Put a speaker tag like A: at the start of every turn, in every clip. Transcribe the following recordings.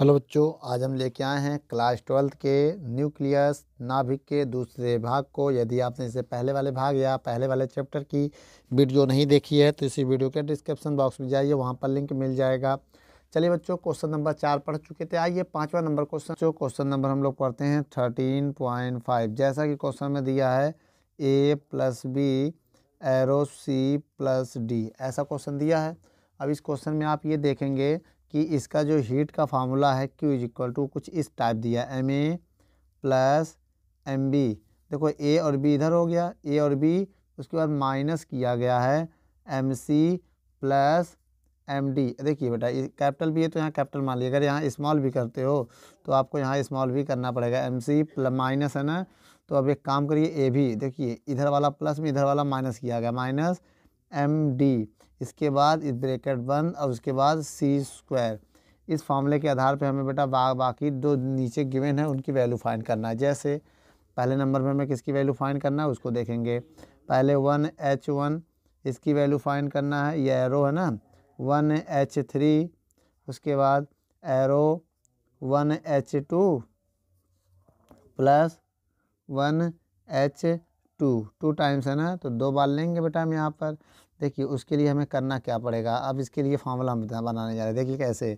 A: hello बच्चों आज हम लेके आए हैं क्लास ट्वेल्थ के न्यूक्लियस नाभिक के दूसरे भाग को यदि आपने इसे पहले वाले भाग या पहले वाले चैप्टर की वीडियो नहीं देखी है तो इसी वीडियो के डिस्क्रिप्शन बॉक्स में जाइए वहाँ पर लिंक मिल जाएगा चलिए बच्चों क्वेश्चन नंबर चार पढ़ चुके थे आइए पाँचवा नंबर क्वेश्चन जो क्वेश्चन नंबर हम लोग पढ़ते हैं थर्टीन पॉइंट फाइव जैसा कि क्वेश्चन में दिया है A plus B arrow C plus D ऐसा क्वेश्चन दिया है अब इस क्वेश्चन में आप ये देखेंगे कि इसका जो हीट का फार्मूला है क्यू इज इक्वल टू कुछ इस टाइप दिया M A plus M B देखो ए और बी इधर हो गया ए और बी उसके बाद माइनस किया गया है M C plus M D देखिए बेटा कैपिटल भी है तो यहाँ कैपिटल मान लिया अगर यहाँ स्मॉल भी करते हो तो आपको यहाँ स्मॉल भी करना पड़ेगा एम सी माइनस है ना तो अब एक काम करिए ए भी देखिए इधर वाला प्लस में इधर वाला माइनस किया गया माइनस एम डी इसके बाद इस ब्रेकेट बंद और उसके बाद सी स्क्वायर इस फॉर्मूले के आधार पे हमें बेटा बा, बाकी जो नीचे गिवन है उनकी वैल्यू फाइंड करना है जैसे पहले नंबर में हमें किसकी वैल्यू फाइंड करना है उसको देखेंगे पहले वन एच वन इसकी वैल्यू फाइंड करना है ये एरो है ना वन एच थ्री उसके बाद arrow one H two plus one H two two times है ना तो दो बार लेंगे बेटा हम यहाँ पर देखिए उसके लिए हमें करना क्या पड़ेगा अब इसके लिए फार्मूला हम बनाने जा रहे हैं देखिए कैसे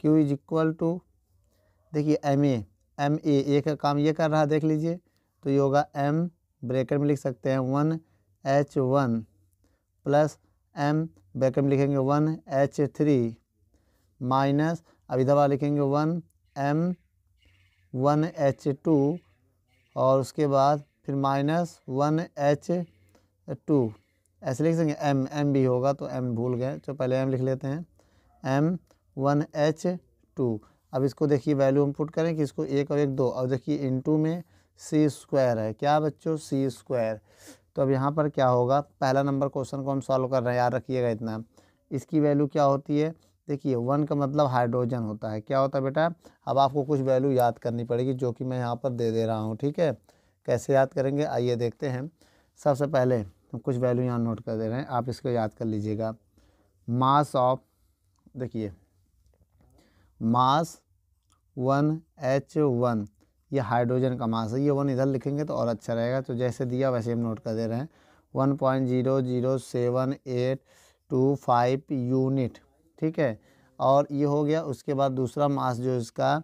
A: क्यू इज इक्वल टू देखिए एम ए एम ए एक का काम ये कर रहा है देख लीजिए तो ये होगा एम ब्रेकर में लिख सकते हैं one H one plus M bracket में लिखेंगे वन एच थ्री माइनस अब इधर लिखेंगे one M one H two और उसके बाद फिर माइनस वन एच टू ऐसे लिख सकेंगे एम एम भी होगा तो एम भूल गए तो पहले एम लिख लेते हैं एम वन एच टू अब इसको देखिए वैल्यू हम पुट करें कि इसको एक और एक दो और देखिए इन टू में सी स्क्वायर है क्या बच्चों सी स्क्वायर तो अब यहाँ पर क्या होगा पहला नंबर क्वेश्चन को हम सॉल्व कर रहे हैं याद रखिएगा इतना इसकी वैल्यू क्या होती है देखिए वन का मतलब हाइड्रोजन होता है क्या होता है बेटा अब आपको कुछ वैल्यू याद करनी पड़ेगी जो कि मैं यहाँ पर दे दे रहा हूँ ठीक है कैसे याद करेंगे आइए देखते हैं सबसे पहले तो कुछ वैल्यू यहाँ नोट कर दे रहे हैं आप इसको याद कर लीजिएगा मास ऑफ देखिए मास वन एच वन ये हाइड्रोजन का मास है ये वन इधर लिखेंगे तो और अच्छा रहेगा तो जैसे दिया वैसे हम नोट कर दे रहे हैं one point zero zero seven eight two five unit ठीक है और ये हो गया उसके बाद दूसरा मास जो इसका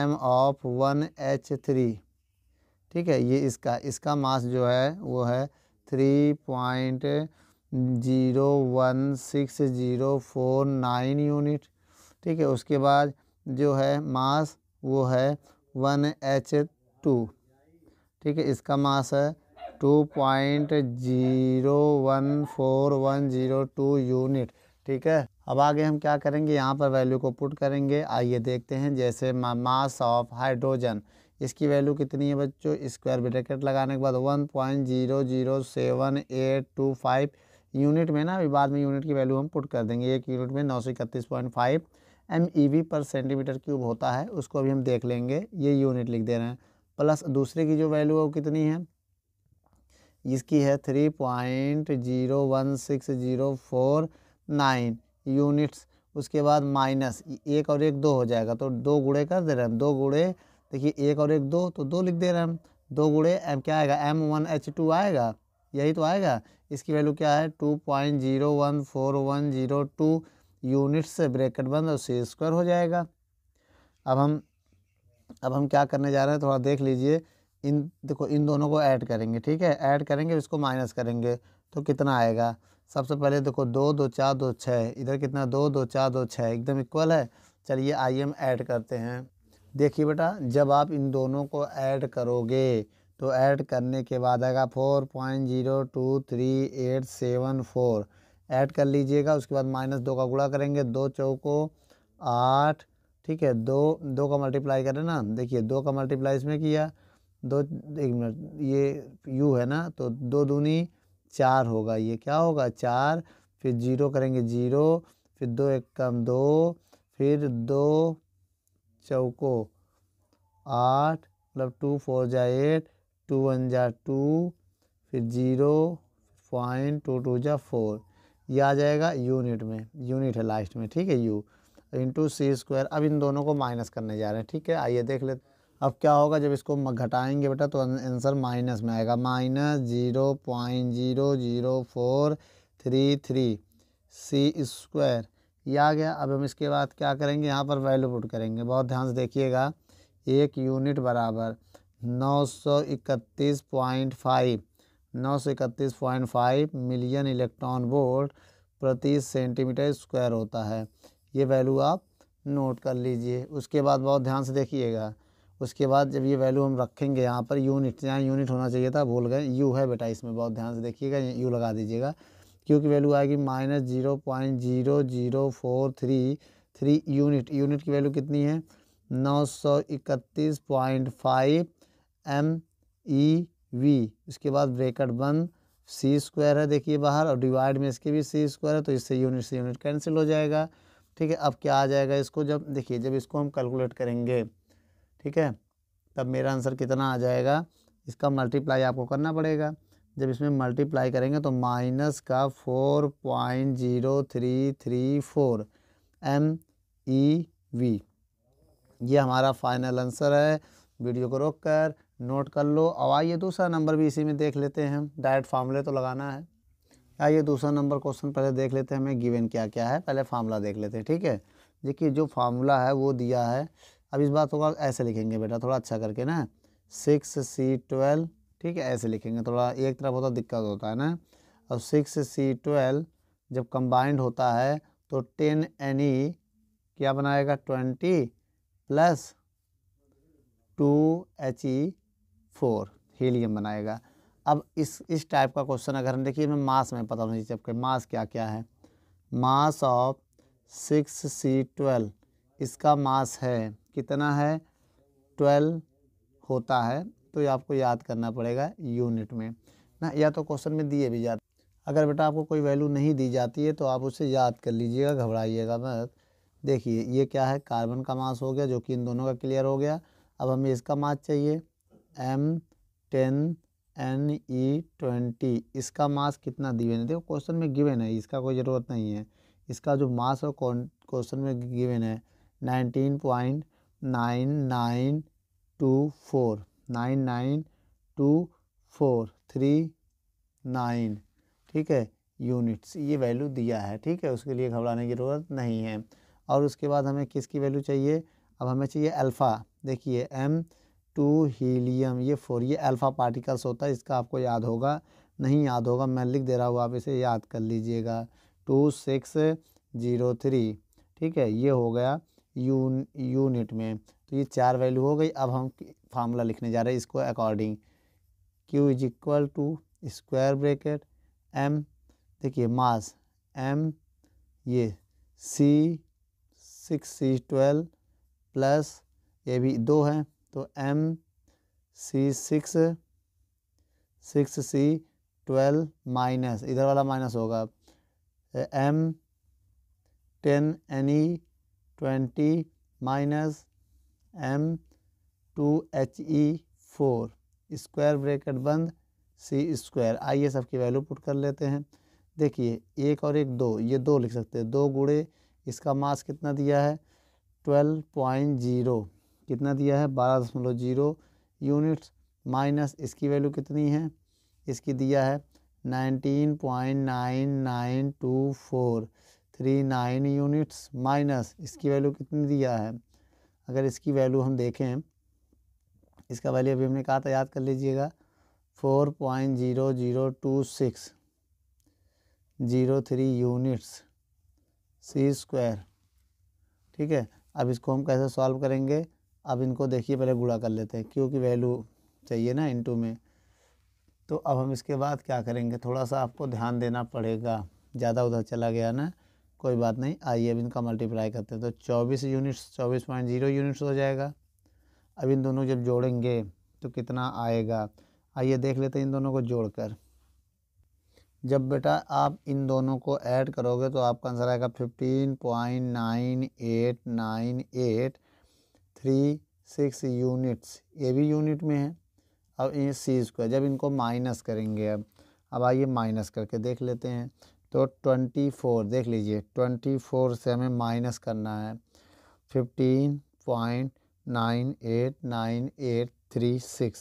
A: M of one H three ठीक है ये इसका इसका मास जो है वो है three point zero one six zero four nine unit ठीक है उसके बाद जो है मास वो है वन एच टू ठीक है इसका मास है two point zero one four one zero two unit ठीक है अब आगे हम क्या करेंगे यहाँ पर वैल्यू को पुट करेंगे आइए देखते हैं जैसे मास ऑफ हाइड्रोजन इसकी वैल्यू कितनी है बच्चों स्क्वायर ब्रैकेट लगाने के बाद one point zero zero seven eight two five unit में ना अभी बाद में यूनिट की वैल्यू हम पुट कर देंगे एक यूनिट में नौ सौ इकतीस point five M E V पर सेंटीमीटर क्यूब होता है उसको अभी हम देख लेंगे ये यूनिट लिख दे रहे हैं प्लस दूसरे की जो वैल्यू है वो कितनी है इसकी है three point zero one six zero four nine units उसके बाद माइनस एक और एक दो हो जाएगा तो दो गुड़े कर दे रहे हैं दो गुड़े देखिए एक और एक दो तो दो लिख दे रहे हैं हम दो गुड़े एम क्या आएगा एम वन एच टू आएगा यही तो आएगा इसकी वैल्यू क्या है two point zero one four one zero two unit से ब्रैकेट बंद और सी स्क्वायर हो जाएगा अब हम अब हम क्या करने जा रहे हैं थोड़ा देख लीजिए इन देखो इन दोनों को ऐड करेंगे ठीक है ऐड करेंगे इसको माइनस करेंगे तो कितना आएगा सबसे पहले देखो दो दो चार दो छः इधर कितना दो दो चार दो छः एकदम इक्वल है चलिए आइए हम ऐड करते हैं देखिए बेटा जब आप इन दोनों को ऐड करोगे तो ऐड करने के बाद आएगा four point zero two three eight seven four add कर लीजिएगा उसके बाद माइनस दो का गुड़ा करेंगे दो चौको आठ ठीक है दो दो का मल्टीप्लाई करें ना देखिए दो का मल्टीप्लाई इसमें किया दो एक मिनट ये यू है ना तो दो दूनी चार होगा ये क्या होगा चार फिर जीरो करेंगे जीरो फिर दो एक कम दो फिर दो चौको आठ मतलब टू फोर जा एट टू वन जा टू फिर जीरो पॉइंट टू टू जा फोर यह आ जाएगा यूनिट में यूनिट है लास्ट में ठीक है यू इंटू सी स्क्वायर अब इन दोनों को माइनस करने जा रहे हैं ठीक है आइए देख लेते अब क्या होगा जब इसको घटाएंगे बेटा तो आंसर माइनस में आएगा minus zero point zero zero four three three C square ये आ गया अब हम इसके बाद क्या करेंगे यहाँ पर वैल्यू पुट करेंगे बहुत ध्यान से देखिएगा एक यूनिट बराबर नौ सौ इकतीस पॉइंट फाइव नौ सौ इकतीस point five million electron volt प्रति सेंटीमीटर स्क्वायर होता है ये वैल्यू आप नोट कर लीजिए उसके बाद बहुत ध्यान से देखिएगा उसके बाद जब ये वैल्यू हम रखेंगे यहाँ पर यूनिट यहाँ यूनिट होना चाहिए था भूल गए यू है बेटा इसमें बहुत ध्यान से देखिएगा यू लगा दीजिएगा क्यू की वैल्यू आएगी minus zero point zero zero four three three unit unit की वैल्यू कितनी है नौ सौ इकतीस point five M E V इसके बाद ब्रेकट बंद सी स्क्वायर है देखिए बाहर और डिवाइड में इसके भी सी स्क्वायर है तो इससे यूनिट से यूनिट कैंसिल हो जाएगा ठीक है अब क्या आ जाएगा इसको जब देखिए जब इसको हम कैलकुलेट करेंगे ठीक है तब मेरा आंसर कितना आ जाएगा इसका मल्टीप्लाई आपको करना पड़ेगा जब इसमें मल्टीप्लाई करेंगे तो माइनस का four point zero three three four M E V ये हमारा फाइनल आंसर है वीडियो को रोक कर नोट कर लो और आइए दूसरा नंबर भी इसी में देख लेते हैं डायरेक्ट फार्मूले तो लगाना है आइए दूसरा नंबर क्वेश्चन पहले देख लेते हैं हमें गिवन क्या क्या है पहले फार्मूला देख लेते हैं ठीक है देखिए जो फार्मूला है वो दिया है अब इस बात होगा ऐसे लिखेंगे बेटा थोड़ा अच्छा करके ना सिक्स सी ट्वेल्व ठीक है ऐसे लिखेंगे थोड़ा एक तरफ होता दिक्कत होता है ना अब सिक्स सी ट्वेल्व जब कंबाइंड होता है तो टेन एन ई क्या बनाएगा twenty plus two H E four helium बनाएगा अब इस इस टाइप का क्वेश्चन अगर हम देखिए मैं मास में पता होना चाहिए मास क्या क्या है mass of six C twelve इसका मास है कितना है ट्वेल्व होता है तो आपको याद करना पड़ेगा यूनिट में ना या तो क्वेश्चन में दिए भी जाते अगर बेटा आपको कोई वैल्यू नहीं दी जाती है तो आप उसे याद कर लीजिएगा घबराइएगा मत देखिए ये क्या है कार्बन का मास हो गया जो कि इन दोनों का क्लियर हो गया अब हमें इसका मास चाहिए M ten N E twenty इसका मास कितना दिवे है देखो क्वेश्चन में गिवेन है इसका कोई ज़रूरत नहीं है इसका जो मास और क्वेश्चन में गिवेन है nineteen point nine nine two four nine nine two four three nine ठीक है यूनिट्स ये वैल्यू दिया है ठीक है उसके लिए घबराने की ज़रूरत नहीं है और उसके बाद हमें किसकी वैल्यू चाहिए अब हमें चाहिए अल्फ़ा देखिए एम टू हीलियम ये फोर ये अल्फ़ा पार्टिकल्स होता है इसका आपको याद होगा नहीं याद होगा मैं लिख दे रहा हूँ आप इसे याद कर लीजिएगा टू सिक्स ज़ीरो थ्री ठीक है ये हो गया यूनिट में तो ये चार वैल्यू हो गई अब हम फार्मूला लिखने जा रहे हैं इसको according Q is equal to square bracket M देखिए मास एम ये C six C twelve plus ये भी दो हैं तो M C six six C twelve minus इधर वाला माइनस होगा M ten N E twenty minus M two H E four square bracket बंद सी स्क्वायर आइए सबकी वैल्यू पुट कर लेते हैं देखिए एक और एक दो ये दो लिख सकते हैं दो गुड़े इसका मास कितना दिया है ट्वेल्व पॉइंट जीरो कितना दिया है बारह दशमलव जीरो यूनिट माइनस इसकी वैल्यू कितनी है इसकी दिया है nineteen point nine nine two four three nine units minus इसकी वैल्यू कितनी दिया है अगर इसकी वैल्यू हम देखें इसका वैल्यू अभी हमने कहा था याद कर लीजिएगा four point zero zero two six zero three units C square ठीक है अब इसको हम कैसे सॉल्व करेंगे अब इनको देखिए पहले गुड़ा कर लेते हैं क्योंकि वैल्यू चाहिए ना इंटू में तो अब हम इसके बाद क्या करेंगे थोड़ा सा आपको ध्यान देना पड़ेगा ज़्यादा उधर चला गया ना कोई बात नहीं आइए अब इनका मल्टीप्लाई करते हैं तो चौबीस यूनिट्स चौबीस पॉइंट जीरो यूनिट्स हो जाएगा अब इन दोनों जब जोड़ेंगे तो कितना आएगा आइए देख लेते हैं इन दोनों को जोड़कर जब बेटा आप इन दोनों को ऐड करोगे तो आपका आंसर आएगा fifteen point nine eight nine eight three six units ये भी यूनिट में है अब इन सी स्क्वायर जब इनको माइनस करेंगे अब अब आइए माइनस करके देख लेते हैं तो 24 देख लीजिए 24 से हमें माइनस करना है 15.989836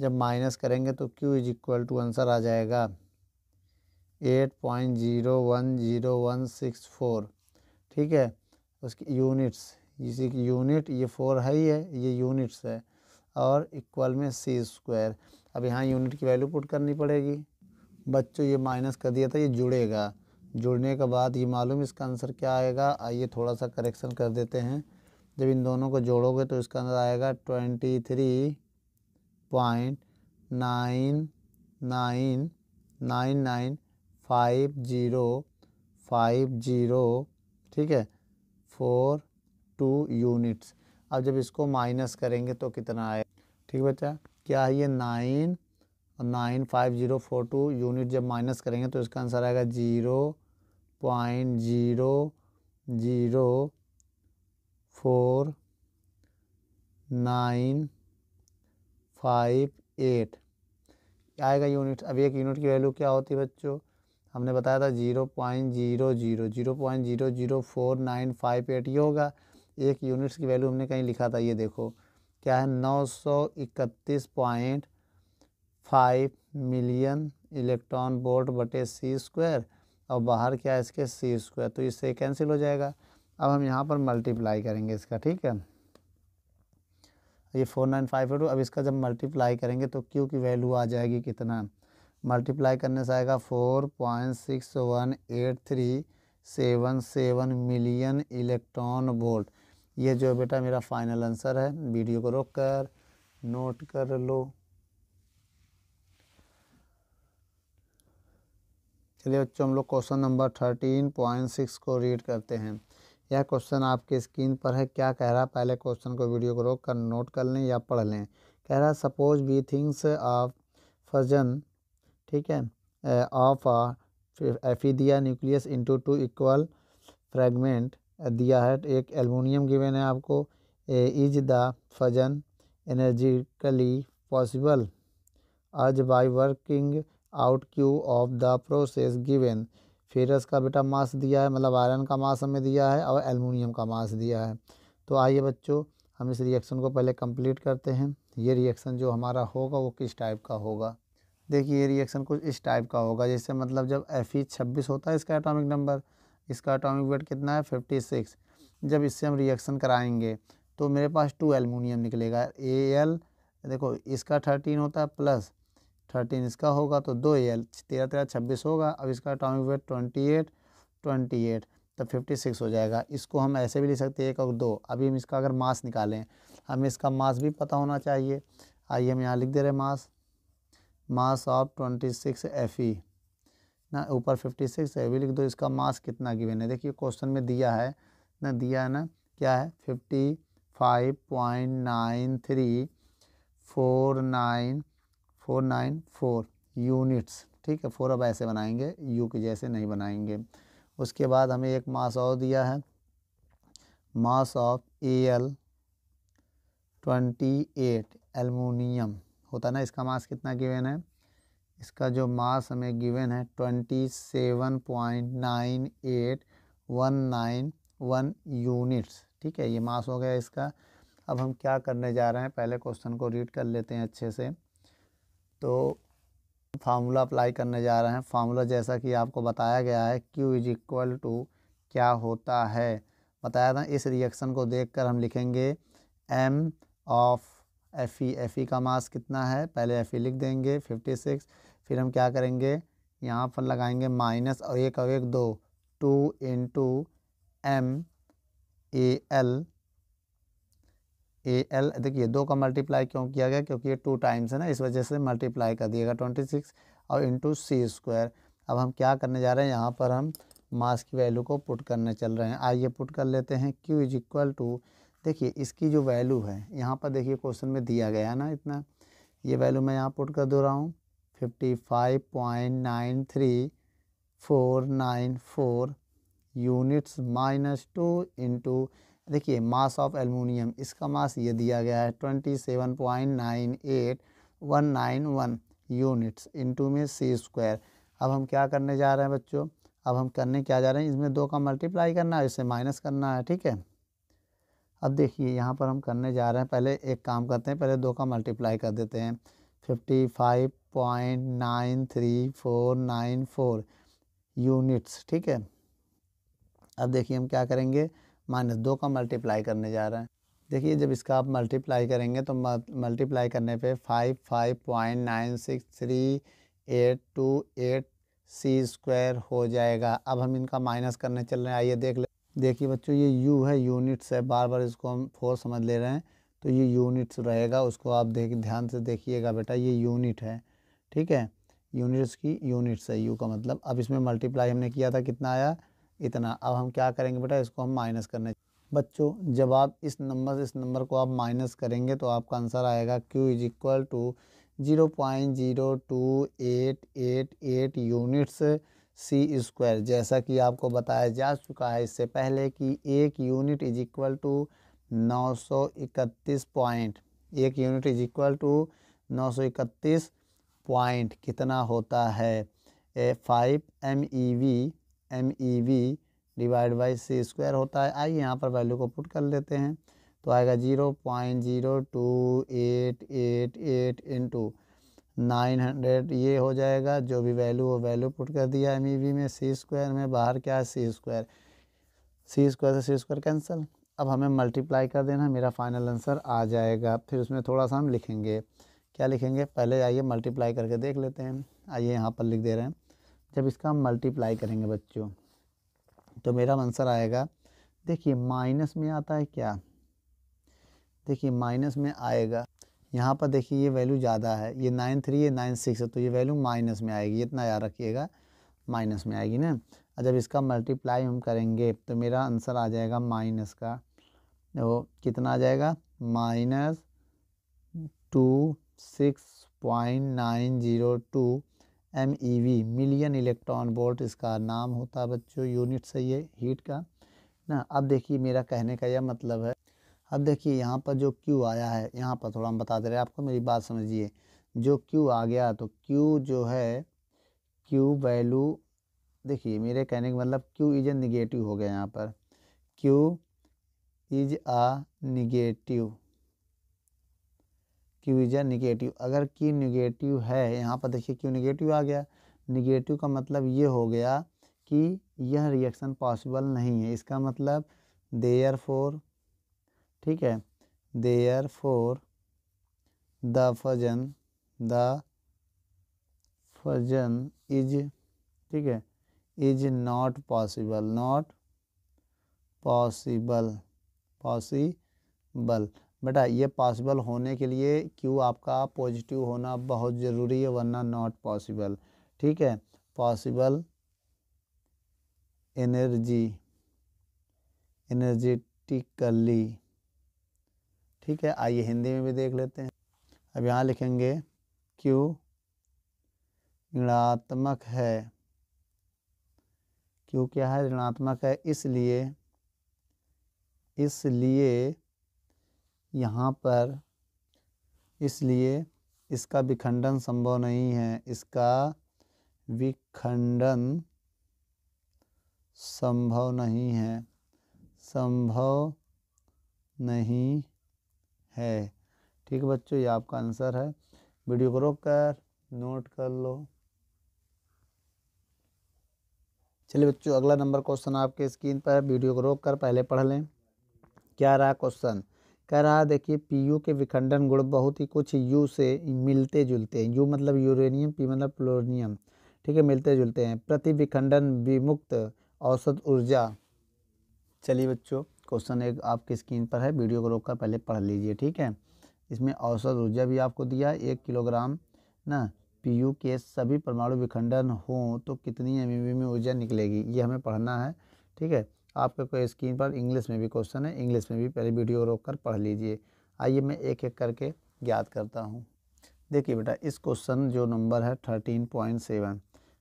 A: जब माइनस करेंगे तो Q is equal to answer आ जाएगा 8.010164 ठीक है उसकी यूनिट्स इसी की यूनिट ये फोर है ही है ये यूनिट्स है और इक्वल में सी स्क्वायर अब यहाँ यूनिट की वैल्यू पुट करनी पड़ेगी बच्चों ये माइनस कर दिया था ये जुड़ेगा जुड़ने के बाद ये मालूम इसका आंसर क्या आएगा आइए थोड़ा सा करेक्शन कर देते हैं जब इन दोनों को जोड़ोगे तो इसका आंसर आएगा twenty three point nine nine nine nine five zero five zero ठीक है फोर टू यूनिट्स अब जब इसको माइनस करेंगे तो कितना आएगा ठीक बच्चा क्या है ये nine nine five zero four two unit जब माइनस करेंगे तो इसका आंसर आएगा zero point zero zero four nine five eight आएगा यूनिट अभी एक यूनिट की वैल्यू क्या होती है बच्चों हमने बताया था zero point zero zero zero point zero zero four nine five eight ये होगा एक यूनिट्स की वैल्यू हमने कहीं लिखा था ये देखो क्या है नौ सौ इकतीस point five million electron volt बटे सी स्क्वायर और बाहर क्या है इसके सी स्क्वायर तो इससे कैंसिल हो जाएगा अब हम यहाँ पर मल्टीप्लाई करेंगे इसका ठीक है ये फोर नाइन फाइव टू अब इसका जब मल्टीप्लाई करेंगे तो क्यू की वैल्यू आ जाएगी कितना मल्टीप्लाई करने से आएगा four point six one eight three seven seven million electron volt ये जो बेटा मेरा फाइनल आंसर है वीडियो को रोक कर नोट कर लो चलिए बच्चों हम लोग question number thirteen point six को रीड करते हैं यह क्वेश्चन आपके स्क्रीन पर है क्या कह रहा है पहले क्वेश्चन को वीडियो को रोक कर नोट कर लें या पढ़ लें कह रहा है suppose we think of fission ठीक है ऑफ आ दिया nucleus into two equal fragment दिया है एक एलमिनियम गिवन है आपको is the fission energetically possible आज by working out Q of the process given ferrous का बेटा मास दिया है मतलब आयरन का मास हमें दिया है और एलमिनियम का मास दिया है तो आइए बच्चों हम इस रिएक्शन को पहले कंप्लीट करते हैं ये रिएक्शन जो हमारा होगा वो किस टाइप का होगा देखिए ये रिएक्शन कुछ इस टाइप का होगा जैसे मतलब जब एफ ई छब्बीस होता है इसका एटॉमिक नंबर इसका एटॉमिक वेट कितना है फिफ्टी सिक्स जब इससे हम रिएक्शन कराएंगे तो मेरे पास टू एलमिनियम निकलेगा ए एल देखो इसका थर्टीन होता है प्लस थर्टीन इसका होगा तो दो एल तेरह तेरह छब्बीस होगा अब इसका atomic weight twenty eight twenty eight तब तो फिफ्टी सिक्स हो जाएगा इसको हम ऐसे भी ले सकते हैं एक और दो अभी हम इसका अगर मास निकालें हमें इसका मास भी पता होना चाहिए आइए हम यहाँ लिख दे रहे mass mass of twenty six F E ना ऊपर फिफ्टी सिक्स है भी लिख दो इसका मास कितना गिवन है देखिए क्वेश्चन में दिया है ना दिया है ना क्या है fifty five point nine three four nine four nine four units ठीक है फोर अब ऐसे बनाएंगे यू के जैसे नहीं बनाएंगे उसके बाद हमें एक मास और दिया है mass of A L twenty eight aluminium होता ना इसका मास कितना गिवन है इसका जो मास हमें गिवन है twenty seven point nine eight one nine one units ठीक है ये मास हो गया इसका अब हम क्या करने जा रहे हैं पहले क्वेश्चन को रीड कर लेते हैं अच्छे से तो फार्मूला अप्लाई करने जा रहे हैं फार्मूला जैसा कि आपको बताया गया है Q इज इक्वल टू क्या होता है बताया था इस रिएक्शन को देखकर हम लिखेंगे M of F E F E का मास कितना है पहले एफ ई लिख देंगे फिफ्टी सिक्स फिर हम क्या करेंगे यहाँ पर लगाएंगे माइनस और एक और एक दो two into M A L A L देखिए दो का मल्टीप्लाई क्यों किया गया क्योंकि ये टू टाइम्स है ना इस वजह से मल्टीप्लाई कर दिएगा ट्वेंटी सिक्स और इंटू सी स्क्वायर अब हम क्या करने जा रहे हैं यहाँ पर हम मास की वैल्यू को पुट करने चल रहे हैं आइए पुट कर लेते हैं क्यू इज इक्वल टू देखिए इसकी जो वैल्यू है यहाँ पर देखिए क्वेश्चन में दिया गया ना इतना ये वैल्यू मैं यहाँ पुट कर दे रहा हूँ fifty five point nine three four nine four units minus two into देखिए मास ऑफ एलमिनियम इसका मास ये दिया गया है twenty seven point nine eight one nine one units into में सी स्क्वायर अब हम क्या करने जा रहे हैं बच्चों अब हम करने क्या जा रहे हैं इसमें दो का मल्टीप्लाई करना है इससे माइनस करना है ठीक है अब देखिए यहाँ पर हम करने जा रहे हैं पहले एक काम करते हैं पहले दो का मल्टीप्लाई कर देते हैं fifty five point nine three four nine four units ठीक है अब देखिए हम क्या करेंगे माइनस दो का मल्टीप्लाई करने जा रहे हैं देखिए जब इसका आप मल्टीप्लाई करेंगे तो मल्टीप्लाई करने पे five five point nine six three eight two eight C square हो जाएगा अब हम इनका माइनस करने चल रहे हैं आइए देख ले देखिए बच्चों ये यू है यूनिट्स है बार बार इसको हम फोर समझ ले रहे हैं तो ये यूनिट्स रहेगा उसको आप देख ध्यान से देखिएगा बेटा ये यूनिट है ठीक है यूनिट्स की यूनिट्स है यू का मतलब अब इसमें मल्टीप्लाई हमने किया था कितना आया इतना अब हम क्या करेंगे बेटा इसको हम माइनस करने बच्चों जब आप इस नंबर से इस नंबर को आप माइनस करेंगे तो आपका आंसर आएगा Q is equal to zero point zero two eight eight eight units C square जैसा कि आपको बताया जा चुका है इससे पहले कि एक यूनिट इज इक्वल टू नौ सौ इकतीस पॉइंट एक यूनिट इज इक्वल टू नौ सौ इकतीस पॉइंट कितना होता है a five M E V M E V divide by C square होता है आइए यहाँ पर वैल्यू को पुट कर लेते हैं तो आएगा zero point zero two eight eight eight into nine hundred ये हो जाएगा जो भी वैल्यू वो वैल्यू पुट कर दिया एम ई वी में सी स्क्वायर में बाहर क्या है सी स्क्वायर सी स्क्वायर से सी स्क्वायर कैंसिल अब हमें मल्टीप्लाई कर देना मेरा फाइनल आंसर आ जाएगा फिर उसमें थोड़ा सा हम लिखेंगे क्या लिखेंगे पहले आइए मल्टीप्लाई करके देख लेते हैं आइए यहाँ पर लिख दे रहे हैं जब इसका हम मल्टीप्लाई करेंगे बच्चों तो मेरा आंसर आएगा देखिए माइनस में आता है क्या देखिए माइनस में आएगा यहाँ पर देखिए ये वैल्यू ज़्यादा है ये नाइन थ्री ये नाइन सिक्स है तो ये वैल्यू माइनस में आएगी इतना याद रखिएगा माइनस में आएगी ना और जब इसका मल्टीप्लाई हम करेंगे तो मेरा आंसर आ जाएगा माइनस का वो तो कितना आ जाएगा minus two six point nine zero two M E V million electron volt इसका नाम होता है बच्चों यूनिट से ये हीट का ना अब देखिए मेरा कहने का यह मतलब है अब देखिए यहाँ पर जो क्यू आया है यहाँ पर थोड़ा हम बता दे रहे हैं आपको मेरी बात समझिए जो क्यू आ गया तो क्यू जो है क्यू वैल्यू देखिए मेरे कहने का मतलब क्यू इज ए निगेटिव हो गया यहाँ पर Q is a negative Q is a negative अगर क्यू निगेटिव है यहाँ पर देखिए क्यू निगेटिव आ गया निगेटिव का मतलब ये हो गया कि यह रिएक्शन पॉसिबल नहीं है इसका मतलब देयर फोर ठीक है therefore the fission the fission is ठीक है is not possible not possible possible बेटा ये पॉसिबल होने के लिए क्यू आपका पॉजिटिव होना बहुत ज़रूरी है वरना नॉट पॉसिबल ठीक है पॉसिबल एनर्जी एनर्जेटिकली ठीक है आइए हिंदी में भी देख लेते हैं अब यहाँ लिखेंगे क्यू ऋणात्मक है क्यों क्या है ऋणात्मक है इसलिए इसलिए यहाँ पर इसलिए इसका विखंडन संभव नहीं है इसका विखंडन संभव नहीं है संभव नहीं है ठीक बच्चों ये आपका आंसर है वीडियो को रोक कर नोट कर लो चलिए बच्चों अगला नंबर क्वेश्चन आपके स्क्रीन पर है वीडियो को रोक कर पहले पढ़ लें क्या रहा क्वेश्चन कह रहा है देखिए पी यू के विखंडन गुण बहुत ही कुछ यू से मिलते जुलते हैं यू मतलब यूरेनियम पी मतलब प्लोरनियम ठीक है मिलते जुलते हैं प्रति विखंडन विमुक्त औसत ऊर्जा चलिए बच्चों क्वेश्चन एक आपकी स्क्रीन पर है वीडियो को रोक कर पहले पढ़ लीजिए ठीक है इसमें औसत ऊर्जा भी आपको दिया एक किलोग्राम ना पी के सभी परमाणु विखंडन हों तो कितनी एम में ऊर्जा निकलेगी ये हमें पढ़ना है ठीक है आपके कोई स्क्रीन पर इंग्लिश में भी क्वेश्चन है इंग्लिश में भी पहले वीडियो रोक कर पढ़ लीजिए आइए मैं एक एक करके ज्ञात करता हूँ देखिए बेटा इस क्वेश्चन जो नंबर है थर्टीन पॉइंट सेवन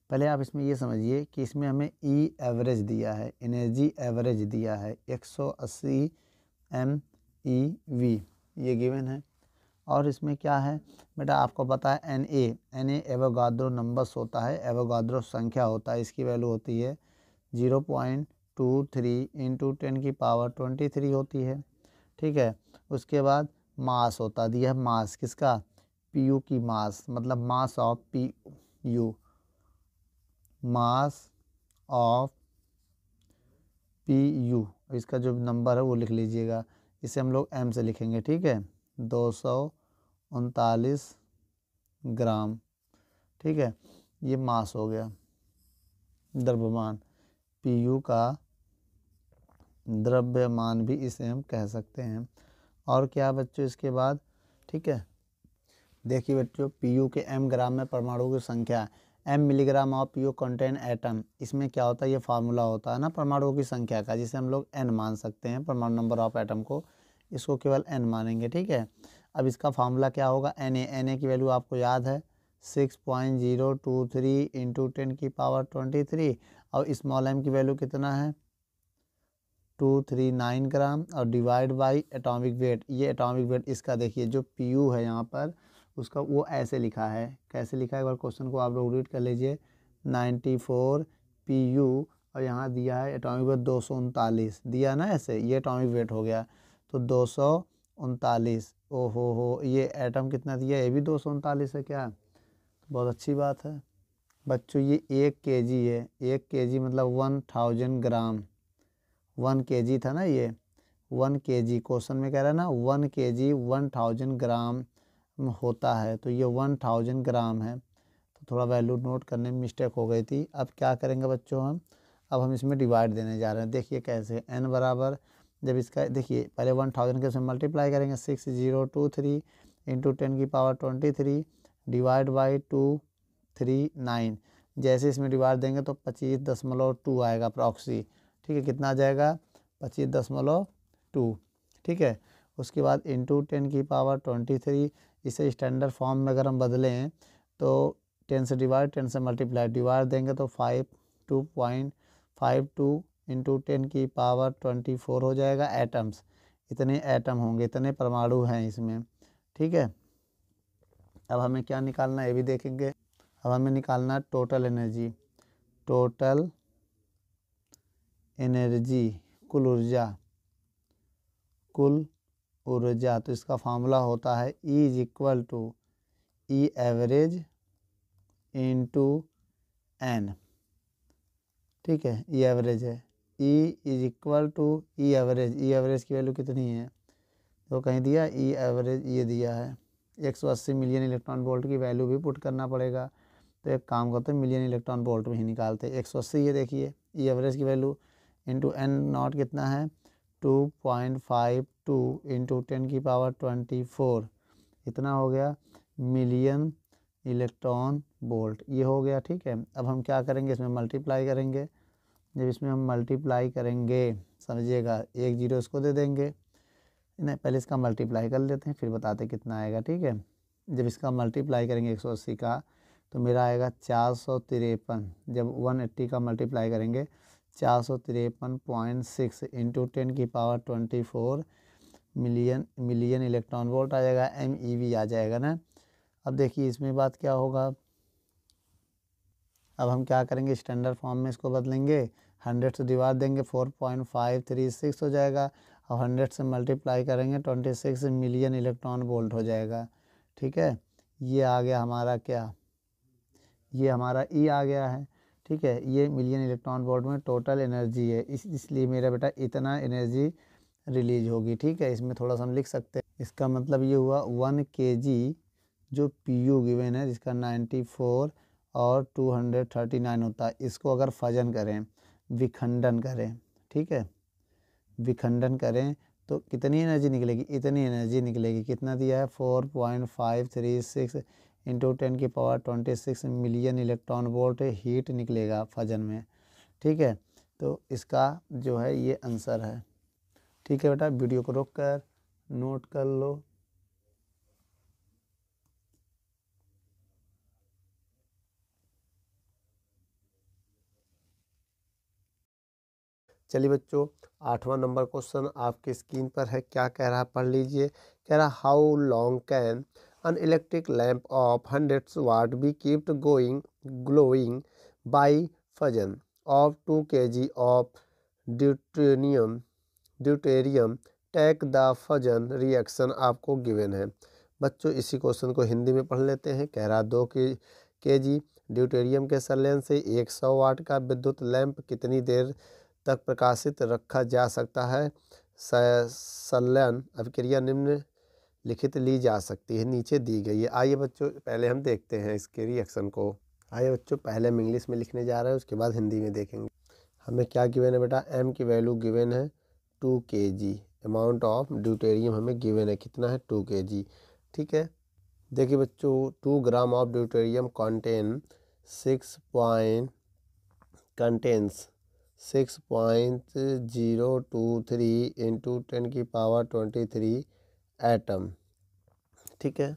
A: पहले आप इसमें ये समझिए कि इसमें हमें ई e एवरेज दिया है एनर्जी एवरेज दिया है एक सौ अस्सी एम ई वी ये गिवन है और इसमें क्या है बेटा आपको पता है N A N A numbers होता है एवोगाड्रो संख्या होता है इसकी वैल्यू होती है zero point two three into ten की पावर ट्वेंटी थ्री होती है ठीक है उसके बाद मास होता दिया मास किसका पी यू की मास मतलब mass of P U mass of P U इसका जो नंबर है वो लिख लीजिएगा इसे हम लोग एम से लिखेंगे ठीक है दो सौ उनतालीस ग्राम ठीक है ये मास हो गया द्रव्यमान पी यू का द्रव्यमान भी इसे हम कह सकते हैं और क्या बच्चों इसके बाद ठीक है देखिए बच्चों पीयू के एम ग्राम में परमाणु की संख्या M milligram of P U contain atom इसमें क्या होता है ये फार्मूला होता है ना परमाणुओं की संख्या का जिसे हम लोग एन मान सकते हैं परमाणु नंबर ऑफ एटम को इसको केवल एन मानेंगे ठीक है अब इसका फार्मूला क्या होगा एन ए एन ए की वैल्यू आपको याद है six point zero two three into ten की पावर ट्वेंटी थ्री और स्मॉल एम की वैल्यू कितना है टू थ्री नाइन ग्राम और डिवाइड बाई एटॉमिक वेट ये एटॉमिक वेट इसका देखिए जो पी यू है यहाँ पर उसका वो ऐसे लिखा है कैसे लिखा है एक बार क्वेश्चन को आप लोग रीड कर लीजिए नाइन्टी फोर पी यू और यहाँ दिया है एटॉमिक वेट दो सौ उनतालीस दिया ना ऐसे ये एटॉमिक वेट हो गया तो दो सौ उनतालीस ओ हो हो ये एटम कितना दिया ये भी दो सौ उनतालीस है क्या तो बहुत अच्छी बात है बच्चों ये एक के जी है एक के जी मतलब वन थाउजेंड ग्राम वन के जी था ना ये वन के जी क्वेश्चन में कह रहा है ना वन के जी वन थाउजेंड ग्राम होता है तो ये वन थाउजेंड ग्राम है तो थोड़ा वैल्यू नोट करने में मिस्टेक हो गई थी अब क्या करेंगे बच्चों हम अब हम इसमें डिवाइड देने जा रहे हैं देखिए कैसे एन बराबर जब इसका देखिए पहले वन थाउजेंड के मल्टीप्लाई करेंगे six zero two three into ten की power twenty three divide by two three nine जैसे इसमें डिवाइड देंगे तो पच्चीस दशमलव टू आएगा प्रॉक्सी ठीक है कितना आ जाएगा पच्चीस दशमलव टू ठीक है उसके बाद इंटू टेन की पावर ट्वेंटी थ्री इसे स्टैंडर्ड फॉर्म में अगर हम बदलें तो टेन से डिवाइड टेन से मल्टीप्लाई डिवाइड देंगे तो five two point five two into ten की पावर ट्वेंटी फोर हो जाएगा एटम्स इतने एटम होंगे इतने परमाणु हैं इसमें ठीक है अब हमें क्या निकालना है ये भी देखेंगे अब हमें निकालना टोटल एनर्जी टोटल एनर्जी कुल ऊर्जा कुल ऊर्जा तो इसका फार्मूला होता है E is equal to E average to N ठीक है ई e एवरेज है E is equal to E average E average की वैल्यू कितनी है तो कहीं दिया ई e एवरेज ये दिया है एक सौ अस्सी मिलियन इलेक्ट्रॉन वोल्ट की वैल्यू भी पुट करना पड़ेगा तो एक काम करते हैं मिलियन इलेक्ट्रॉन वोल्ट में ही निकालते हैं एक सौ अस्सी ये देखिए ई e एवरेज की वैल्यू इंटू एन नॉट कितना है two point five two into ten की पावर ट्वेंटी फोर इतना हो गया मिलियन इलेक्ट्रॉन बोल्ट ये हो गया ठीक है अब हम क्या करेंगे इसमें मल्टीप्लाई करेंगे जब इसमें हम मल्टीप्लाई करेंगे समझिएगा एक जीरो इसको दे देंगे नहीं पहले इसका मल्टीप्लाई कर लेते हैं फिर बताते कितना आएगा ठीक है जब इसका मल्टीप्लाई करेंगे एक सौ अस्सी का तो मेरा आएगा चार सौ तिरपन जब वन एट्टी का मल्टीप्लाई करेंगे चार सौ तिरपन पॉइंट सिक्स इंटू टेन की power twenty four million million electron volt आ जाएगा एम ई वी आ जाएगा ना अब देखिए इसमें बात क्या होगा अब हम क्या करेंगे स्टैंडर्ड फॉर्म में इसको बदलेंगे हंड्रेड से डिवाइड देंगे four point five three six हो जाएगा और हंड्रेड से मल्टीप्लाई करेंगे twenty six million electron volt हो जाएगा ठीक है ये आ गया हमारा क्या ये हमारा ई e आ गया है ठीक है ये मिलियन इलेक्ट्रॉन वोल्ट में टोटल एनर्जी है इस इसलिए मेरा बेटा इतना एनर्जी रिलीज होगी ठीक है इसमें थोड़ा सा हम लिख सकते हैं इसका मतलब ये हुआ वन के जी जो पी यू गिवेन है जिसका नाइन्टी फोर और टू हंड्रेड थर्टी नाइन होता है इसको अगर फजन करें विखंडन करें ठीक है विखंडन करें तो कितनी एनर्जी निकलेगी इतनी एनर्जी निकलेगी कितना दिया है four point five three six into ten की power twenty six million electron volt heat निकलेगा फजन में ठीक है तो इसका जो है ये आंसर है ठीक है बेटा वीडियो को रोक कर नोट कर लो चलिए बच्चों आठवां नंबर क्वेश्चन आपकी स्क्रीन पर है क्या कह रहा है पढ़ लीजिए कह रहा how long can An electric lamp of hundreds watt be kept going glowing by fusion of 2 kg of deuterium deuterium take the fusion reaction aapko given hai बच्चों इसी क्वेश्चन को हिंदी में पढ़ लेते हैं कह रहा दो के के जी ड्यूटेरियम के संलयन से 100 वाट का विद्युत लैंप कितनी देर तक प्रकाशित रखा जा सकता है संलयन अभिक्रिया निम्न लिखित ली जा सकती है नीचे दी गई है आइए बच्चों पहले हम देखते हैं इसके रिएक्शन को आइए बच्चों पहले हम इंग्लिश में लिखने जा रहे हैं उसके बाद हिंदी में देखेंगे हमें क्या गिवन है बेटा एम की वैल्यू गिवन है two K G amount of deuterium हमें गिवन है कितना है टू के जी ठीक है देखिए बच्चों two gram of deuterium contain six point contains six point zero two three into ten की पावर ट्वेंटी थ्री एटम ठीक है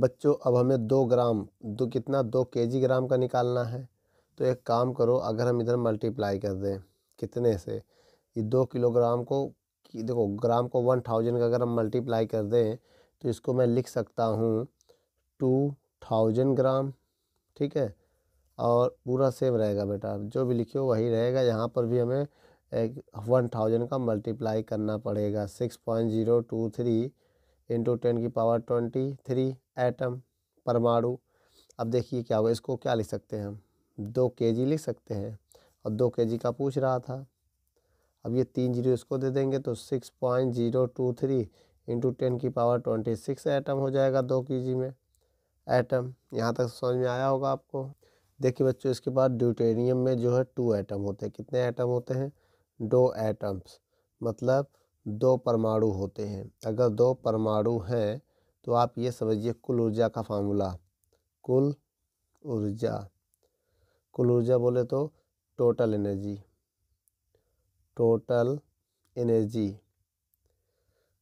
A: बच्चों अब हमें दो ग्राम दो कितना दो के जी ग्राम का निकालना है तो एक काम करो अगर हम इधर मल्टीप्लाई कर दें कितने से ये दो किलोग्राम को देखो ग्राम को वन थाउजेंड का अगर हम मल्टीप्लाई कर दें तो इसको मैं लिख सकता हूँ टू थाउजेंड ग्राम ठीक है और पूरा सेम रहेगा बेटा जो भी लिखे हो वही रहेगा यहाँ पर भी हमें एक वन थाउजेंड का मल्टीप्लाई करना पड़ेगा six point zero two three into ten की पावर ट्वेंटी थ्री एटम परमाणु अब देखिए क्या होगा इसको क्या लिख सकते हैं हम दो के जी लिख सकते हैं और दो के जी का पूछ रहा था अब ये तीन जीरो इसको दे देंगे तो six point zero two three into ten की पावर ट्वेंटी सिक्स एटम हो जाएगा दो के जी में एटम यहाँ तक समझ में आया होगा आपको देखिए बच्चों इसके बाद ड्यूटेरियम में जो है टू एटम होते हैं कितने एटम होते हैं दो एटम्स मतलब दो परमाणु होते हैं अगर दो परमाणु हैं तो आप ये समझिए कुल ऊर्जा का फार्मूला कुल ऊर्जा कुल ऊर्जा बोले तो टोटल एनर्जी टोटल एनर्जी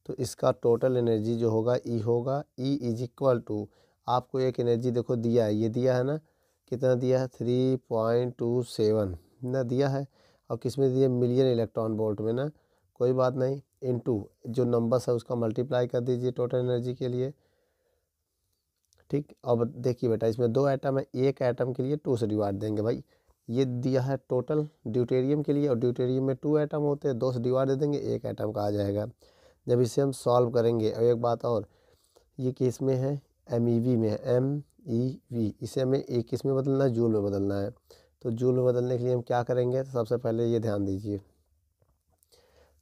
A: तो इसका टोटल एनर्जी जो होगा ई e होगा ई इज इक्वल टू आपको एक एनर्जी देखो दिया है ये दिया है ना कितना दिया है थ्री पॉइंट टू सेवन ना दिया है और किसमें दिया मिलियन इलेक्ट्रॉन वोल्ट में ना कोई बात नहीं इनटू जो नंबर्स है उसका मल्टीप्लाई कर दीजिए टोटल एनर्जी के लिए ठीक अब देखिए बेटा इसमें दो आइटम है एक आइटम के लिए टू से डिवाइड देंगे भाई ये दिया है टोटल ड्यूटेरियम के लिए और ड्यूटेरियम में टू आइटम होते हैं दो से डिवाइड दे देंगे एक आइटम का आ जाएगा जब इसे हम सॉल्व करेंगे और एक बात और ये किस में है एम ई वी में एम ई वी इसे हमें एक किस में बदलना है जूल में बदलना है तो जूल में बदलने के लिए हम क्या करेंगे सबसे पहले ये ध्यान दीजिए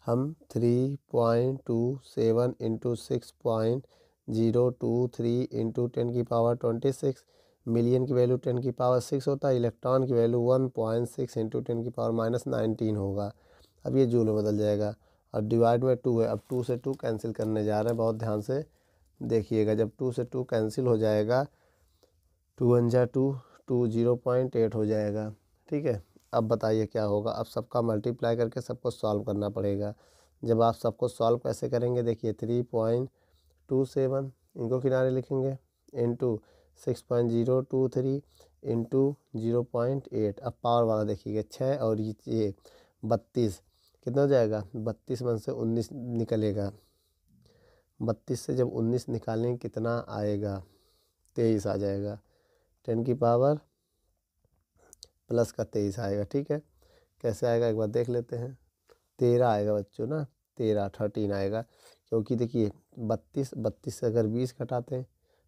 A: हम three point two seven into six point zero two three into ten की पावर ट्वेंटी सिक्स मिलियन की वैल्यू टेन की पावर सिक्स होता है इलेक्ट्रॉन की value one point six into ten की पावर माइनस नाइनटीन होगा अब ये जूल में बदल जाएगा अब डिवाइड में टू है अब टू से टू कैंसिल करने जा रहे हैं बहुत ध्यान से देखिएगा जब टू से टू कैंसिल हो जाएगा टू वन जा two two zero point eight हो जाएगा ठीक है अब बताइए क्या होगा अब सबका मल्टीप्लाई करके सबको सॉल्व करना पड़ेगा जब आप सबको सॉल्व कैसे करेंगे देखिए थ्री पॉइंट टू सेवन इनको किनारे लिखेंगे into six point zero two three into zero point eight अब पावर वाला देखिएगा छः और ये बत्तीस कितना हो जाएगा बत्तीस मन से उन्नीस निकलेगा बत्तीस से जब उन्नीस निकालेंगे कितना आएगा तेईस आ जाएगा टेन की पावर प्लस का तेईस आएगा ठीक है कैसे आएगा एक बार देख लेते हैं तेरह आएगा बच्चों ना तेरह थर्टीन आएगा क्योंकि देखिए बत्तीस बत्तीस से अगर बीस घटाते हैं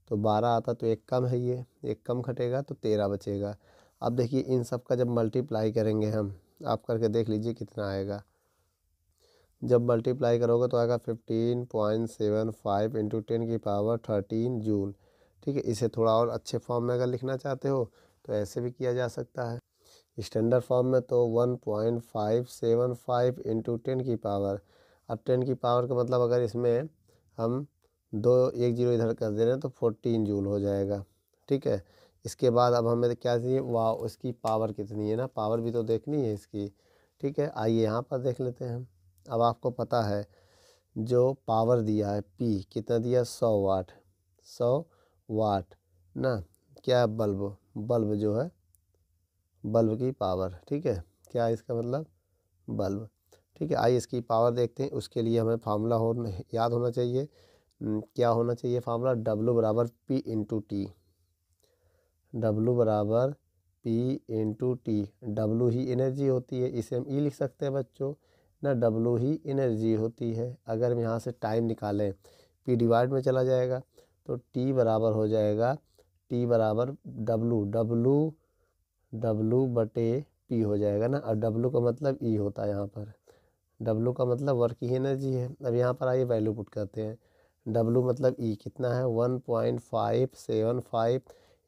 A: तो बारह आता तो एक कम है ये एक कम घटेगा तो तेरह बचेगा अब देखिए इन सब का जब मल्टीप्लाई करेंगे हम आप करके देख लीजिए कितना आएगा जब मल्टीप्लाई करोगे तो आएगा fifteen point seven five into ten की पावर थर्टीन जूल ठीक है इसे थोड़ा और अच्छे फॉर्म में अगर लिखना चाहते हो तो ऐसे भी किया जा सकता है स्टैंडर्ड फॉर्म में तो one point five seven five into ten की पावर अब टेन की पावर का मतलब अगर इसमें हम दो एक जीरो इधर कर दे रहे हैं तो फोर्टीन जूल हो जाएगा ठीक है इसके बाद अब हमें क्या चाहिए वाह उसकी पावर कितनी है ना पावर भी तो देखनी है इसकी ठीक है आइए यहाँ पर देख लेते हैं अब आपको पता है जो पावर दिया है पी कितना दिया सौ वाट सौ वाट ना क्या बल्ब बल्ब जो है बल्ब की पावर ठीक है क्या है इसका मतलब बल्ब ठीक है आई इसकी पावर देखते हैं उसके लिए हमें फार्मूला हो याद होना चाहिए क्या होना चाहिए फार्मूला डब्लू बराबर पी इंटू टी डब्लू बराबर पी इंटू टी डब्लू ही एनर्जी होती है इसे हम ई e लिख सकते हैं बच्चों ना डब्लू ही एनर्जी होती है अगर हम यहाँ से टाइम निकालें पी डिवाइड में चला जाएगा तो टी बराबर हो जाएगा टी बराबर डब्लू डब्लू डब्लू बटे पी हो जाएगा ना और डब्लू का मतलब ई e होता है यहाँ पर डब्लू का मतलब वर्किंग एनर्जी है अब यहाँ पर आइए वैल्यू पुट करते हैं डब्लू मतलब ई e कितना है one point five seven five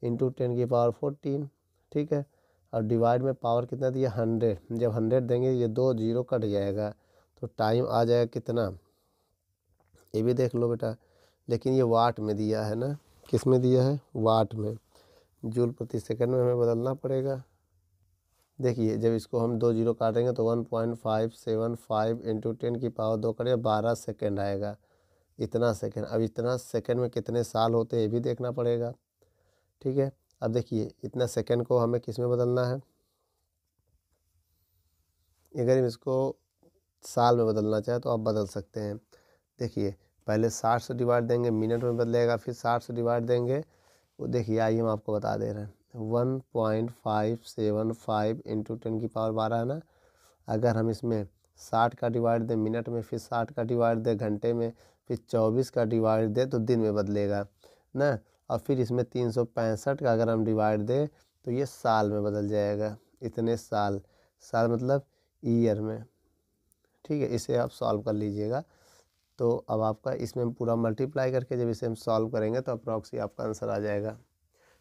A: into ten की पावर फोर्टीन ठीक है और डिवाइड में पावर कितना दिया हंड्रेड जब हंड्रेड देंगे ये दो जीरो कट जाएगा तो टाइम आ जाएगा कितना ये भी देख लो बेटा लेकिन ये वाट में दिया है ना किस में दिया है वाट में जूल प्रति सेकंड में हमें बदलना पड़ेगा देखिए जब इसको हम दो जीरो काटेंगे तो one point five seven five into ten की पावर दो करें बारह सेकेंड आएगा इतना सेकेंड अब इतना सेकेंड में कितने साल होते हैं ये भी देखना पड़ेगा ठीक है अब देखिए इतना सेकेंड को हमें किस में बदलना है अगर हम इसको साल में बदलना चाहे तो आप बदल सकते हैं देखिए पहले साठ से डिवाइड देंगे मिनट में बदलेगा फिर साठ से डिवाइड देंगे वो देखिए आइए हम आपको बता दे रहे हैं one point five seven five into ten की पावर बारह है ना अगर हम इसमें साठ का डिवाइड दें मिनट में फिर साठ का डिवाइड दें घंटे में फिर चौबीस का डिवाइड दें तो दिन में बदलेगा ना और फिर इसमें तीन सौ पैंसठ का अगर हम डिवाइड दें तो ये साल में बदल जाएगा इतने साल साल मतलब ईयर में ठीक है इसे आप सॉल्व कर लीजिएगा तो अब आपका इसमें पूरा मल्टीप्लाई करके जब इसे हम सॉल्व करेंगे तो अप्रॉक्सी आपका आंसर आ जाएगा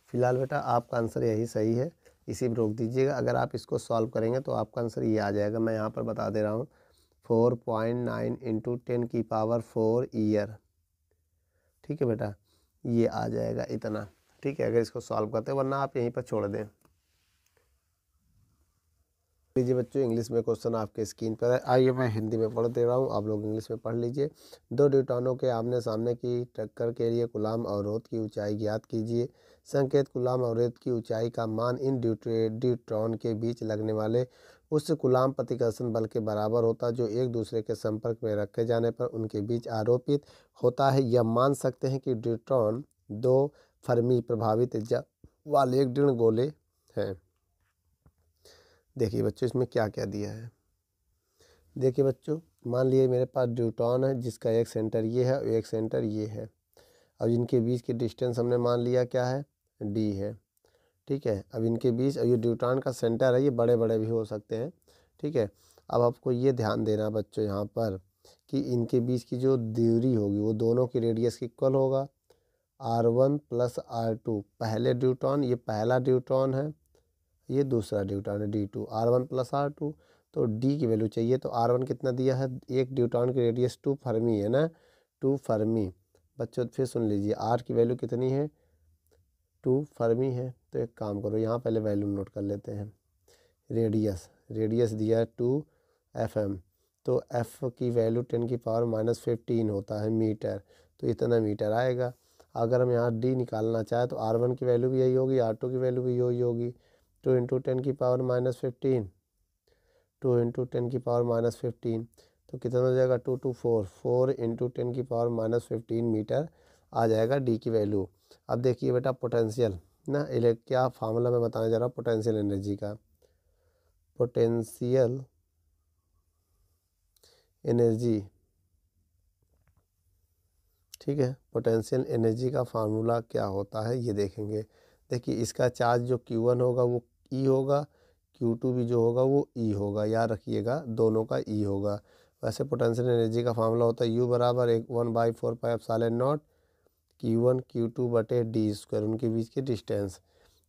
A: फिलहाल बेटा आपका आंसर यही सही है इसी पर रोक दीजिएगा अगर आप इसको सॉल्व करेंगे तो आपका आंसर ये आ जाएगा मैं यहाँ पर बता दे रहा हूँ four point nine into ten की पावर फोर ईयर ठीक है बेटा ये आ जाएगा इतना ठीक है अगर इसको सॉल्व करते हैं वरना आप यहीं पर छोड़ दें लीजिए बच्चों इंग्लिश में क्वेश्चन आपके स्क्रीन पर है आइए मैं हिंदी में पढ़ दे रहा हूँ आप लोग इंग्लिश में पढ़ लीजिए दो ड्यूटानों के आमने सामने की टक्कर के लिए गुलाम और रोत की ऊंचाई ज्ञात कीजिए संकेत गुलाम और रेत की ऊंचाई का मान इन ड्यूट्रे ड्यूट्रॉन के बीच लगने वाले उस गुलाम प्रतिकर्षण बल के बराबर होता जो एक दूसरे के संपर्क में रखे जाने पर उनके बीच आरोपित होता है यह मान सकते हैं कि ड्यूट्रॉन दो फर्मी प्रभावित वाले एक गोले हैं देखिए बच्चों इसमें क्या क्या दिया है देखिए बच्चों मान लिए मेरे पास ड्यूटॉन है जिसका एक सेंटर ये है और एक सेंटर ये है अब इनके बीच की डिस्टेंस हमने मान लिया क्या है डी है ठीक है अब इनके बीच अब ये ड्यूटॉन का सेंटर है ये बड़े बड़े भी हो सकते हैं ठीक है अब आपको ये ध्यान देना बच्चों यहाँ पर कि इनके बीच की जो दूरी होगी वो दोनों की रेडियस के इक्वल होगा R one plus R two पहले ड्यूटॉन ये पहला ड्यूटॉन है ये दूसरा ड्यूटान है D two R one plus R two तो डी की वैल्यू चाहिए तो आर वन कितना दिया है एक ड्यूटॉन की रेडियस टू फर्मी है ना टू फर्मी बच्चों फिर सुन लीजिए आर की वैल्यू कितनी है टू फर्मी है तो एक काम करो यहाँ पहले वैल्यू नोट कर लेते हैं रेडियस रेडियस दिया है टू एफ एम तो एफ़ की वैल्यू टेन की पावर माइनस फिफ्टीन होता है मीटर तो इतना मीटर आएगा अगर हम यहाँ डी निकालना चाहें तो आर वन की वैल्यू भी यही होगी आर टू की वैल्यू भी यही होगी टू इंटू टेन की power minus fifteen two into ten की पावर माइनस फिफ्टीन तो कितना हो जाएगा two two four four into ten की पावर माइनस फिफ्टीन मीटर आ जाएगा डी की वैल्यू अब देखिए बेटा पोटेंशियल ना इले क्या फार्मूला मैं बताने जा रहा हूँ पोटेंशियल एनर्जी का पोटेंशियल एनर्जी ठीक है पोटेंशियल एनर्जी का फार्मूला क्या होता है ये देखेंगे देखिए इसका चार्ज जो क्यू वन होगा वो ई होगा क्यू टू भी जो होगा वो ई e होगा याद रखिएगा दोनों का ई e होगा वैसे पोटेंशियल एनर्जी का फार्मूला होता है यू बराबर एक one by four pi epsilon naught Q one Q two बटे डी स्क्वायर उनके बीच की डिस्टेंस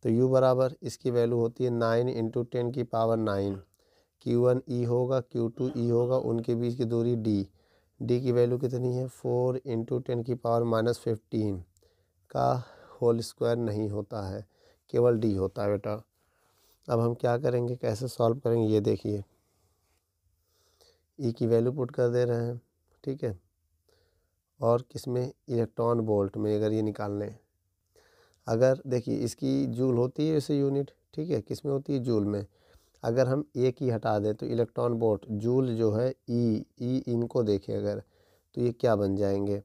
A: तो u बराबर इसकी वैल्यू होती है नाइन इंटू टेन की power nine Q one E होगा क्यू टू ई होगा उनके बीच की दूरी d d की वैल्यू कितनी है फोर इंटू टेन की पावर माइनस फिफ्टीन का होल स्क्वायर नहीं होता है केवल डी होता है बेटा अब हम क्या करेंगे कैसे सॉल्व करेंगे ये देखिए ई e की वैल्यू पुट कर दे रहे हैं ठीक है और किस में इलेक्ट्रॉन वोल्ट में अगर ये निकाल लें अगर देखिए इसकी जूल होती है इसे यूनिट ठीक है किस में होती है जूल में अगर हम एक ही हटा दें तो इलेक्ट्रॉन वोल्ट जूल जो है ई e, ई e इनको देखें अगर तो ये क्या बन जाएंगे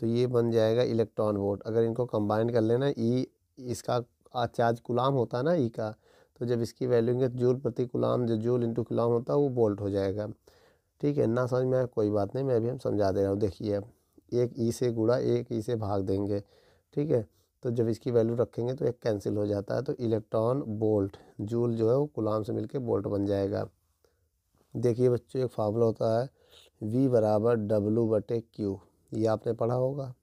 A: तो ये बन जाएगा इलेक्ट्रॉन वोल्ट अगर इनको कंबाइन कर लेना ई इसका चार्ज गुलाम होता है ना ई का तो जब इसकी वैल्यू होंगे तो जूल प्रति गुलाम जो जूल इंटू गुलाम होता है वो बोल्ट हो जाएगा ठीक है ना समझ में आया कोई बात नहीं मैं अभी हम समझा दे रहा हूँ देखिए अब एक ई से गुड़ा एक ई से भाग देंगे ठीक है तो जब इसकी वैल्यू रखेंगे तो एक कैंसिल हो जाता है तो इलेक्ट्रॉन बोल्ट जूल जो है वो गुलाम से मिलकर बोल्ट बन जाएगा देखिए बच्चों एक फार्मूला होता है वी बराबर डब्लू बटे क्यू ये आपने पढ़ा होगा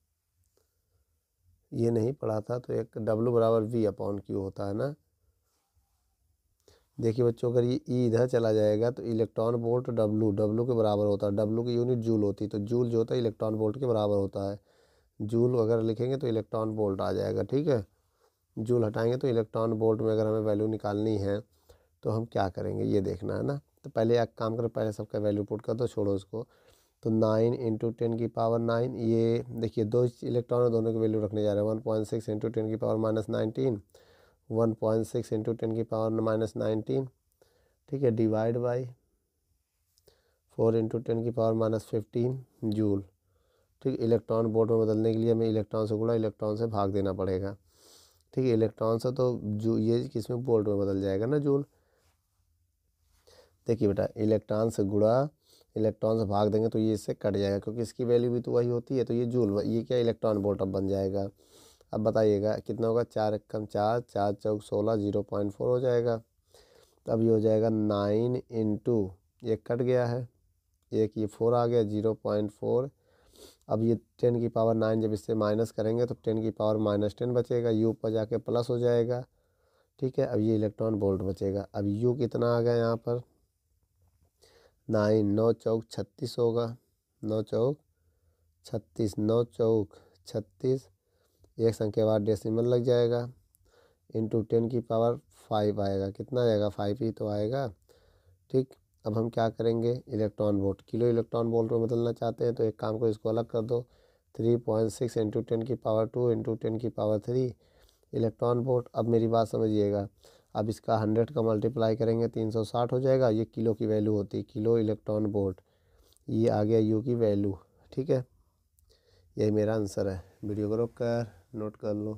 A: ये नहीं पढ़ा था तो एक डब्लू बराबर वी अपॉन क्यू होता है ना देखिए बच्चों अगर ये ई इधर चला जाएगा तो इलेक्ट्रॉन वोल्ट डब्लू डब्लू के बराबर होता है डब्लू की यूनिट जूल होती है तो जूल जो होता है इलेक्ट्रॉन वोल्ट के बराबर होता है जूल अगर लिखेंगे तो इलेक्ट्रॉन वोल्ट आ जाएगा ठीक है जूल हटाएंगे तो इलेक्ट्रॉन वोल्ट में अगर हमें वैल्यू निकालनी है तो हम क्या करेंगे ये देखना है ना तो पहले एक काम करो पहले सबका वैल्यू पुट कर दो छोड़ो उसको तो नाइन इंटू टेन की पावर नाइन ये देखिए दो इलेक्ट्रॉन और दोनों की वैल्यू रखने जा रहे हैं one point six into ten की power minus nineteen one point six into ten की पावर माइनस नाइनटीन ठीक है divide by four into ten की पावर माइनस फिफ्टीन जूल ठीक इलेक्ट्रॉन बोर्ड में बदलने के लिए हमें इलेक्ट्रॉन से गुड़ा इलेक्ट्रॉन से भाग देना पड़ेगा ठीक है इलेक्ट्रॉन से तो जो ये किस में बोल्ट में बदल जाएगा ना जूल देखिए बेटा इलेक्ट्रॉन से गुड़ा इलेक्ट्रॉन से भाग देंगे तो ये इससे कट जाएगा क्योंकि इसकी वैल्यू भी तो वही होती है तो ये जूल ये क्या इलेक्ट्रॉन बोल्ट अब बन जाएगा अब बताइएगा कितना होगा चार कम चार चार चौक सोलह जीरो पॉइंट फोर हो जाएगा अब ये हो जाएगा नाइन इंटू ये कट गया है एक ये फोर आ गया जीरो पॉइंट फोर अब ये टेन की पावर नाइन जब इससे माइनस करेंगे तो टेन की पावर माइनस टेन बचेगा यू पर जाके प्लस हो जाएगा ठीक है अब ये इलेक्ट्रॉन वोल्ट बचेगा अब यू कितना आ गया यहाँ पर नाइन नौ चौक छत्तीस होगा नौ चौक छत्तीस नौ चौक छत्तीस एक संख्या बार डेसिमल लग जाएगा इंटू टेन की पावर फाइव आएगा कितना आएगा फाइव ही तो आएगा ठीक अब हम क्या करेंगे electron volt kilo electron volt में बदलना चाहते हैं तो एक काम को इसको अलग कर दो three point six into ten की पावर टू इंटू टेन की पावर थ्री इलेक्ट्रॉन वोल्ट अब मेरी बात समझिएगा अब इसका हंड्रेड का मल्टीप्लाई करेंगे तीन सौ साठ हो जाएगा ये किलो की वैल्यू होती है किलो इलेक्ट्रॉन वोल्ट ये आ गया यू की वैल्यू ठीक है यही मेरा आंसर है वीडियो को रोक कर नोट कर लो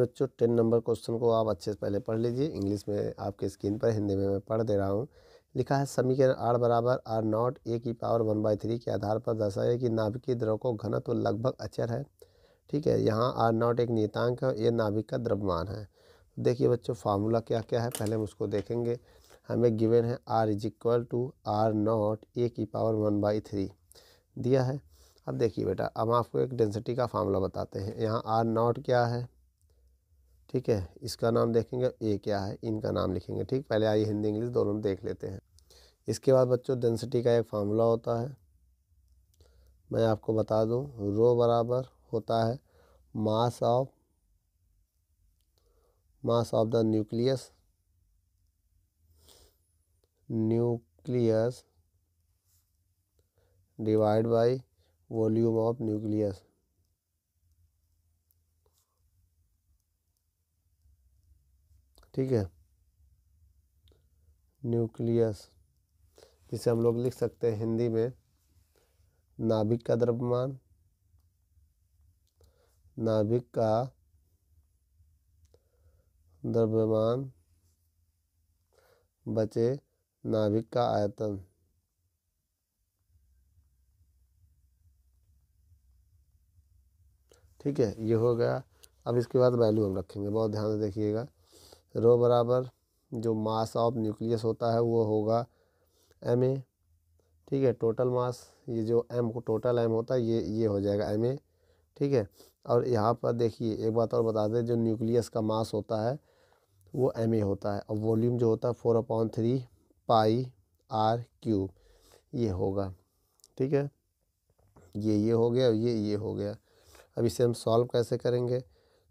A: बच्चों टेन नंबर क्वेश्चन को आप अच्छे से पहले पढ़ लीजिए इंग्लिश में आपके स्क्रीन पर हिंदी में मैं पढ़ दे रहा हूँ लिखा है समीकरण आर बराबर आर नॉट ए की पावर वन बाई थ्री के आधार पर दर्शाया कि नाभिकीय द्रव को घनत्व तो लगभग अचर है ठीक है यहाँ आर नॉट एक नियतांक है ये नाभिक का द्रव्यमान है देखिए बच्चों फार्मूला क्या क्या है पहले हम उसको देखेंगे हमें गिवन है R is equal to R naught A की पावर वन बाई थ्री दिया है अब देखिए बेटा अब आपको एक डेंसिटी का फार्मूला बताते हैं यहाँ आर नॉट क्या है ठीक है इसका नाम देखेंगे ए क्या है इनका नाम लिखेंगे ठीक पहले आइए हिंदी इंग्लिश दोनों देख लेते हैं इसके बाद बच्चों डेंसिटी का एक फार्मूला होता है मैं आपको बता दूं रो बराबर होता है mass of mass of the nucleus nucleus divide by volume of nucleus ठीक है न्यूक्लियस जिसे हम लोग लिख सकते हैं हिंदी में नाभिक का द्रव्यमान नाभिक का द्रव्यमान बचे नाभिक का आयतन ठीक है ये हो गया अब इसके बाद वैल्यू हम रखेंगे बहुत ध्यान से देखिएगा रो बराबर जो मास ऑफ न्यूक्लियस होता है वो होगा एम ए ठीक है टोटल मास ये जो एम को टोटल एम होता है ये ये हो जाएगा एम ए ठीक है और यहाँ पर देखिए एक बात और बता दें जो न्यूक्लियस का मास होता है वो एम ए होता है और वॉल्यूम जो होता है four upon three pi R cube ये होगा ठीक है ये ये हो गया ये ये हो गया अब इसे हम सॉल्व कैसे करेंगे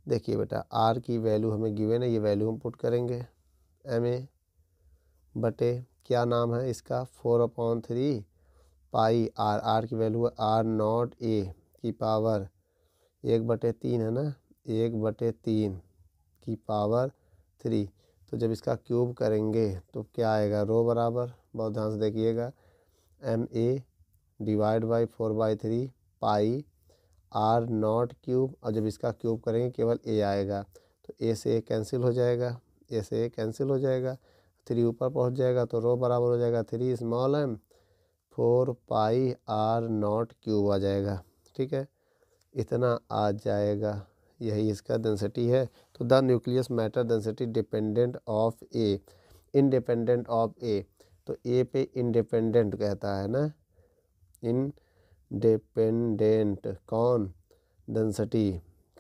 A: देखिए बेटा आर की वैल्यू हमें गिवे है ये वैल्यू हम पुट करेंगे एम ए बटे क्या नाम है इसका four upon three pi R R की वैल्यू है आर नॉट ए की पावर एक बटे तीन है ना एक बटे तीन की पावर थ्री तो जब इसका क्यूब करेंगे तो क्या आएगा रो बराबर बहुत ध्यान से देखिएगा M A divide by four by three pi R naught cube और जब इसका क्यूब करेंगे केवल ए आएगा तो ए से ए कैंसिल हो जाएगा ए से ए कैंसिल हो जाएगा थ्री ऊपर पहुंच जाएगा तो रो बराबर हो जाएगा three small M four pi R naught cube आ जाएगा ठीक है इतना आ जाएगा यही इसका डेंसिटी है तो the nucleus matter density dependent of A independent of A तो ए पे इनडिपेंडेंट कहता है ना इन डिपेंडेंट कौन डेंसिटी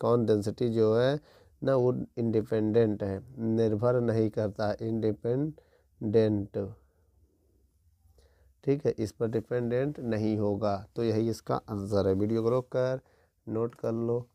A: कौन डेंसिटी जो है ना वो इंडिपेंडेंट है निर्भर नहीं करता इंडिपेंडेंट ठीक है इस पर डिपेंडेंट नहीं होगा तो यही इसका आंसर है वीडियो को रोक कर नोट कर लो